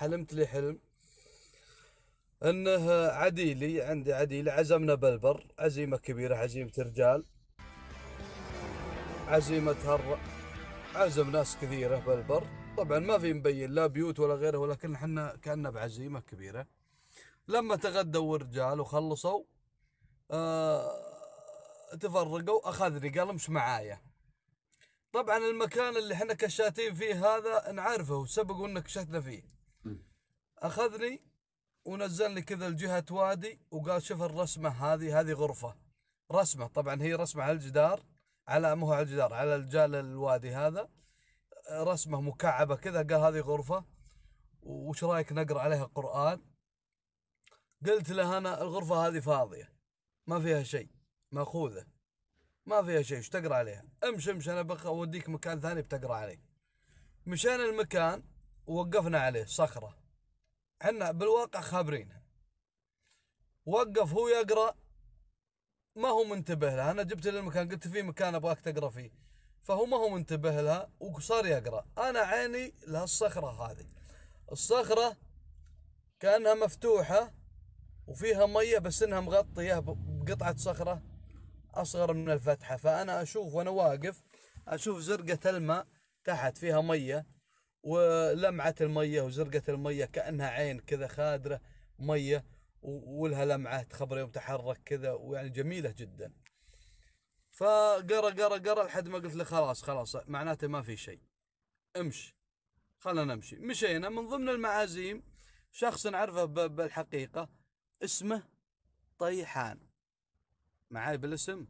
حلمت لي حلم انه عديلي عندي عديلة عزمنا بالبر عزيمة كبيرة عزيمة رجال عزيمة هر عزم ناس كثيرة بالبر طبعا ما في مبين لا بيوت ولا غيره ولكن احنا كنا بعزيمة كبيرة لما تغدوا الرجال وخلصوا آه تفرقوا اخذني قال مش معايا طبعا المكان اللي احنا كشاتين فيه هذا نعرفه وسبق وانك كشتنا فيه اخذني ونزلني كذا لجهه وادي وقال شوف الرسمه هذه هذه غرفه رسمه طبعا هي رسمه على الجدار على مو على الجدار على الجال الوادي هذا رسمه مكعبه كذا قال هذه غرفه وش رايك نقرا عليها القران قلت له انا الغرفه هذه فاضيه ما فيها شيء ماخوذه ما فيها شيء ايش تقرا عليها امش امش انا بخ اوديك مكان ثاني بتقرا عليه مشينا المكان ووقفنا عليه صخره احنا بالواقع خابرينها وقف هو يقرا ما هو منتبه لها انا جبت للمكان قلت في مكان ابغاك تقرا فيه فهو ما هو منتبه لها وصار يقرا انا عيني لهالصخره هذه الصخره كانها مفتوحه وفيها ميه بس انها مغطيه بقطعه صخره اصغر من الفتحه فانا اشوف وانا واقف اشوف زرقه الماء تحت فيها ميه ولمعة المية وزرقة المية كأنها عين كذا خادرة مية ولها لمعة تخبر يوم تحرك كذا ويعني جميلة جدا فقرا قرا قرا لحد ما قلت له خلاص خلاص معناته ما في شيء امشي خلنا نمشي مشينا من ضمن المعازيم شخص نعرفه بالحقيقة اسمه طيحان معاي بالاسم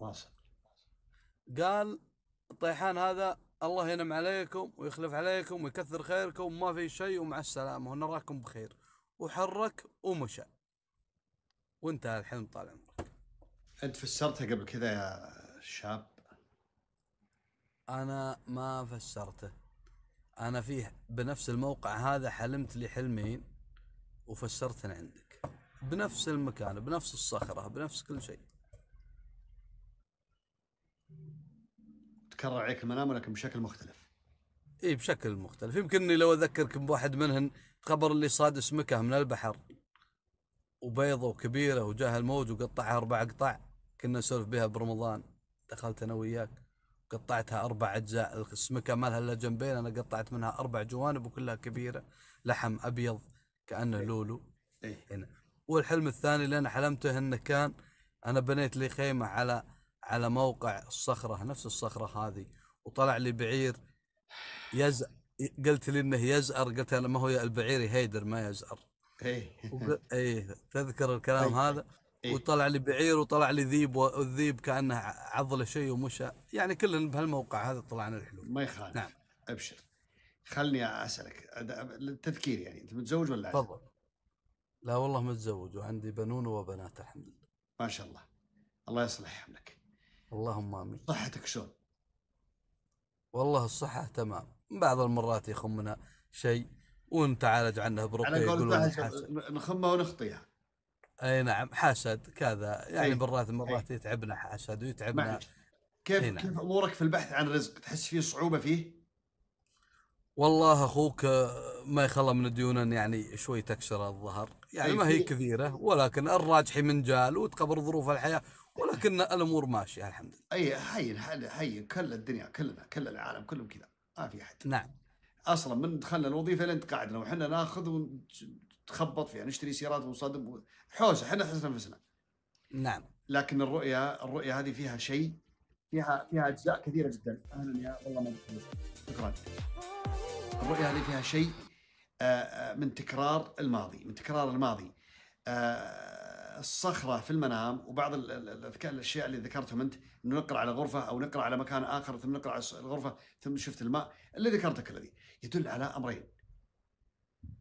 واصل قال طيحان هذا الله ينعم عليكم ويخلف عليكم ويكثر خيركم ما في شيء ومع السلامة ونراكم بخير وحرك ومشى وانتهى الحلم طال عمرك انت فسرتها قبل كذا يا شاب انا ما فسرته انا فيه بنفس الموقع هذا حلمت لي حلمين وفسرتهم عندك بنفس المكان بنفس الصخرة بنفس كل شيء تكرر عليك المنام ولكن بشكل مختلف اي بشكل مختلف يمكنني لو اذكرك بواحد منهن خبر اللي صاد سمكه من البحر وبيضه وكبيره وجاها الموج وقطعها اربع قطع كنا نسولف بها برمضان دخلت انا وياك قطعتها اربع اجزاء السمكه ما لها الا جنبين انا قطعت منها اربع جوانب وكلها كبيره لحم ابيض كانه إيه. لولو إيه. هنا والحلم الثاني اللي انا حلمته انه كان انا بنيت لي خيمه على على موقع الصخرة نفس الصخرة هذه وطلع لي بعير يزأر قلت لي انه يزأر قلت انا ما هو البعير يهيدر ما يزأر اي إيه، تذكر الكلام طيب. هذا إيه. وطلع لي بعير وطلع لي ذيب والذيب كانه عضله شيء ومشى يعني كلنا بهالموقع هذا طلعنا الحلول ما يخالف نعم ابشر خلني اسالك للتذكير يعني انت متزوج ولا تفضل لا والله متزوج وعندي بنون وبنات الحمد لله ما شاء الله الله يصلح حملك اللهم امين صحتك شلون؟ والله الصحه تمام بعض المرات يخمنا شيء ونتعالج عنه برقيه يقولون نخمه ونخطيها اي نعم حسد كذا يعني إيه، إيه. أي. مرات مرات أي. يتعبنا حسد ويتعبنا كيف نعم. كيف امورك في البحث عن رزق تحس فيه صعوبه فيه؟ والله اخوك آه، ما يخلى من الديون يعني شوي تكسر الظهر يعني إيه، ما هي كثيره ولكن الراجحي من جال وتقبل ظروف الحياه ولكن الامور ماشيه الحمد لله اي هين هين كل الدنيا كلنا كل العالم كلهم كذا ما في احد نعم اصلا من دخلنا الوظيفه لين تقاعدنا وحنا ناخذ ونتخبط فيها نشتري سيارات ونصادم حوسه احنا نحس نفسنا نعم لكن الرؤيه الرؤيه هذه فيها شيء فيها فيها اجزاء كثيره جدا اهلا يا والله ما شكرا الرؤيه هذه فيها شيء آه، آه، من تكرار الماضي من تكرار الماضي آه، الصخره في المنام وبعض الاشياء اللي ذكرتهم انت انه نقرا على غرفه او نقرا على مكان اخر ثم نقرا على الغرفه ثم شفت الماء اللي ذكرته كله يدل على امرين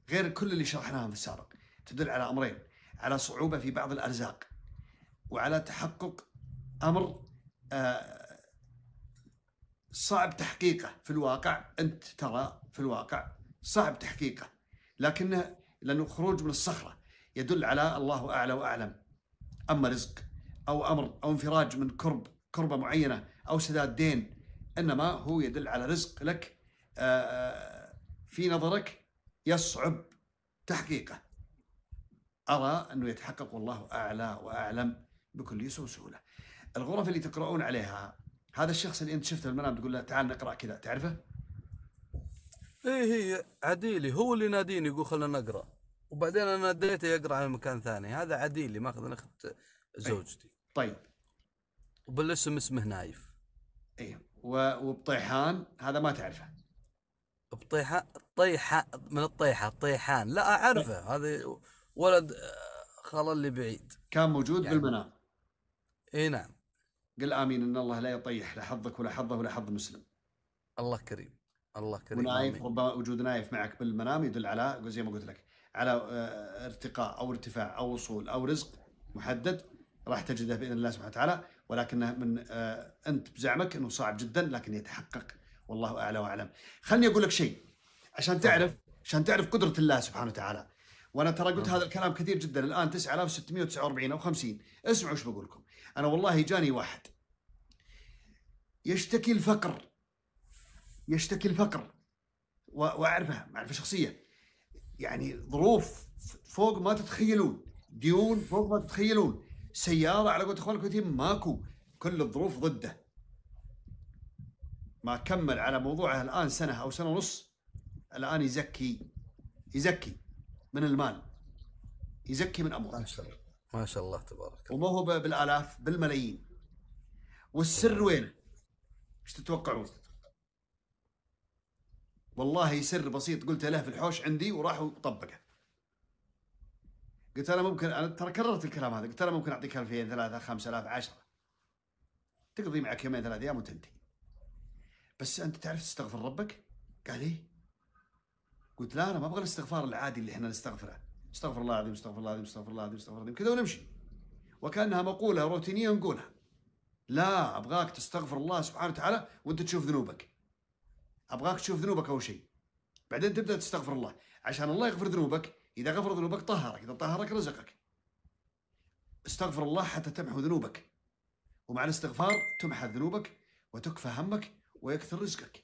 غير كل اللي شرحناهم في السابق تدل على امرين على صعوبه في بعض الارزاق وعلى تحقق امر آه، صعب تحقيقه في الواقع انت ترى في الواقع صعب تحقيقه لكنه لانه خروج من الصخره يدل على الله أعلى وأعلم أما رزق أو أمر أو انفراج من كرب كربة معينة أو سداد دين إنما هو يدل على رزق لك آه، آه، في نظرك يصعب تحقيقه أرى أنه يتحقق والله أعلى وأعلم بكل يسر وسهولة الغرف اللي تقرؤون عليها هذا الشخص اللي أنت شفته المنام تقول له تعال نقرأ كذا تعرفه؟ إيه هي عديلي هو اللي ناديني يقول خلنا نقرأ وبعدين انا اديته يقرا على مكان ثاني هذا عديل اللي ماخذ اخت زوجتي أيه. طيب وبالاسم اسمه نايف اي وبطيحان هذا ما تعرفه بطيحة طيحة من الطيحة طيحان لا أعرفه هذا ولد آه، خال اللي بعيد كان موجود يعني. بالمنام اي نعم قل آمين إن الله لا يطيح لحظك ولا حظه ولا حظ مسلم الله كريم الله كريم ونايف ربما وجود نايف معك بالمنام يدل على زي ما قلت لك على آه، ارتقاء او ارتفاع او وصول او رزق محدد راح تجده باذن الله سبحانه وتعالى ولكنه من آه، انت بزعمك انه صعب جدا لكن يتحقق والله اعلى واعلم. خلني اقول لك شيء عشان تعرف عشان تعرف قدره الله سبحانه وتعالى. وانا ترى قلت نعم. هذا الكلام كثير جدا الان 9649 او 50 اسمعوا ايش بقول لكم. انا والله جاني واحد يشتكي الفقر يشتكي الفقر واعرفه معرفه شخصيه يعني ظروف فوق ما تتخيلون ديون فوق ما تتخيلون سياره على قولة اخوان الكويتيين ماكو كل الظروف ضده ما كمل على موضوعه الان سنه او سنه ونص الان يزكي يزكي من المال يزكي من امواله ما شاء الله ما شاء الله تبارك وما هو بالالاف بالملايين والسر وينه؟ ايش تتوقعون؟ والله سر بسيط قلته له في الحوش عندي وراح وطبقه قلت انا ممكن انا ترى كررت الكلام هذا قلت انا ممكن اعطيك 2000 3 5000 10 تقضي معك يومين ثلاث ايام وتنتهي بس انت تعرف تستغفر ربك؟ قال لي إيه؟ قلت لا انا ما ابغى الاستغفار العادي اللي احنا نستغفره استغفر الله العظيم استغفر الله العظيم استغفر الله العظيم استغفر الله العظيم كذا ونمشي وكانها مقوله روتينيه نقولها لا ابغاك تستغفر الله سبحانه وتعالى وانت تشوف ذنوبك ابغاك تشوف ذنوبك اول شيء بعدين تبدا تستغفر الله عشان الله يغفر ذنوبك اذا غفر ذنوبك طهرك اذا طهرك رزقك استغفر الله حتى تمحو ذنوبك ومع الاستغفار تمحى ذنوبك وتكفى همك ويكثر رزقك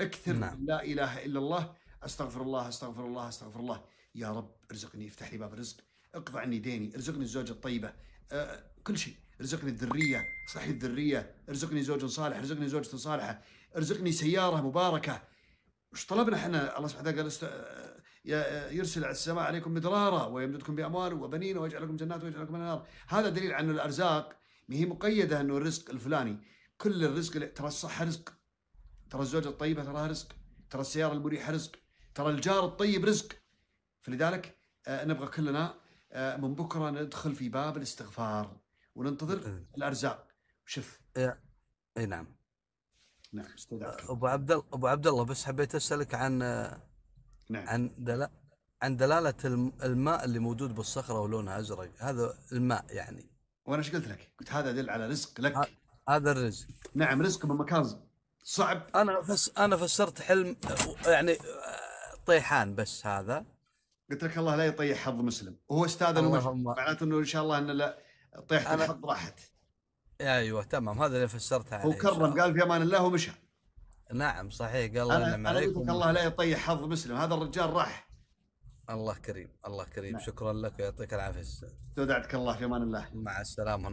اكثر نعم. لا اله الا الله استغفر الله استغفر الله استغفر الله يا رب ارزقني افتح لي باب الرزق اقضى عني ديني ارزقني الزوجه الطيبه أه كل شيء ارزقني الذريه صحيح الذريه ارزقني زوج صالح ارزقني زوجة صالحة ارزقني سيارة مباركة وش طلبنا احنا الله سبحانه وتعالى قال يرسل على السماء عليكم مدرارا ويمددكم باموال وبنين ويجعلكم جنات ويجعلكم انهار هذا دليل عن الارزاق ما هي مقيده انه الرزق الفلاني كل الرزق ترى الصحه رزق ترى الزوجه الطيبه تراها رزق ترى السياره المريحه رزق ترى الجار الطيب رزق فلذلك آه، نبغى كلنا آه، من بكره ندخل في باب الاستغفار وننتظر الارزاق وشف إيه. اي نعم نعم استودعك ابو عبد الله ابو عبد الله بس حبيت اسالك عن نعم عن دل... عن دلاله الماء اللي موجود بالصخره ولونها ازرق هذا الماء يعني وانا ايش قلت لك؟ قلت هذا دل على رزق لك هذا الرزق نعم رزق من مكان صعب انا فس... انا فسرت حلم يعني طيحان بس هذا قلت لك الله لا يطيح حظ مسلم وهو استاذ معناته انه ان شاء الله انه لا طيحت أنا... الحظ راحت ايوه تمام هذا اللي فسرتها عليه هو كرم قال في امان الله ومشى نعم صحيح قال الله ينعم عليكم الله لا يطيح حظ مسلم هذا الرجال راح الله كريم الله كريم نعم. شكرا لك ويعطيك العافيه استودعتك الله في امان الله مع السلامه